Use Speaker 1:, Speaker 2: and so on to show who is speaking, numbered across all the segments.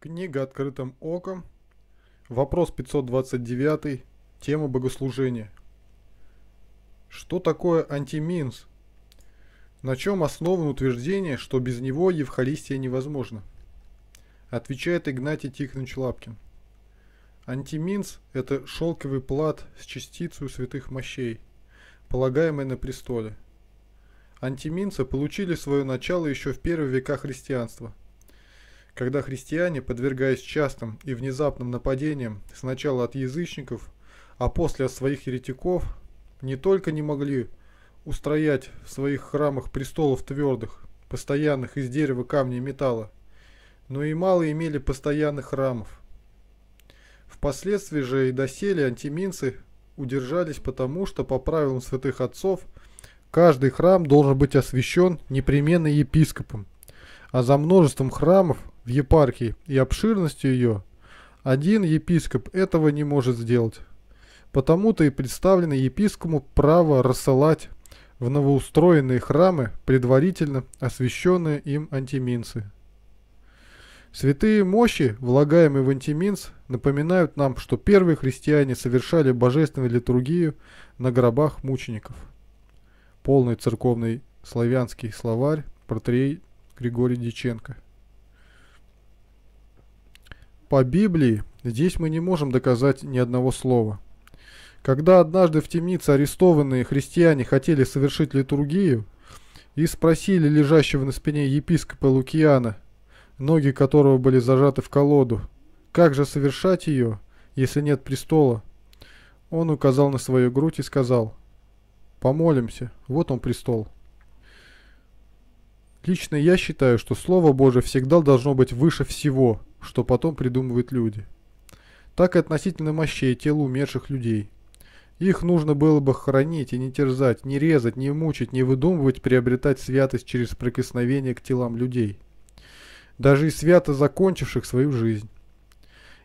Speaker 1: Книга «Открытым оком». Вопрос 529. Тема богослужения. Что такое антиминс? На чем основано утверждение, что без него Евхаристия невозможна? Отвечает Игнатий Тихонович Лапкин. Антиминс – это шелковый плат с частицей святых мощей, полагаемый на престоле. Антиминцы получили свое начало еще в первые века христианства – когда христиане, подвергаясь частым и внезапным нападениям сначала от язычников, а после от своих еретиков, не только не могли устроять в своих храмах престолов твердых, постоянных из дерева, камня и металла, но и мало имели постоянных храмов. Впоследствии же и доселе антиминцы удержались потому, что по правилам святых отцов каждый храм должен быть освящен непременно епископом, а за множеством храмов – в епархии и обширностью ее, один епископ этого не может сделать. Потому-то и представлено епископу право рассылать в новоустроенные храмы предварительно освященные им антиминцы. Святые мощи, влагаемые в антиминц, напоминают нам, что первые христиане совершали божественную литургию на гробах мучеников. Полный церковный славянский словарь, протеерей Григорий Диченко. По Библии здесь мы не можем доказать ни одного слова. Когда однажды в темнице арестованные христиане хотели совершить литургию и спросили лежащего на спине епископа Лукиана, ноги которого были зажаты в колоду, как же совершать ее, если нет престола, он указал на свою грудь и сказал, «Помолимся, вот он престол». Лично я считаю, что Слово Божие всегда должно быть выше всего – что потом придумывают люди. Так и относительно мощей тел умерших людей. Их нужно было бы хранить и не терзать, не резать, не мучить, не выдумывать, приобретать святость через прикосновение к телам людей. Даже и свято закончивших свою жизнь.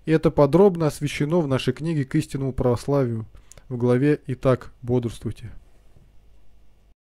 Speaker 1: И это подробно освещено в нашей книге к истинному православию в главе «Итак, бодрствуйте».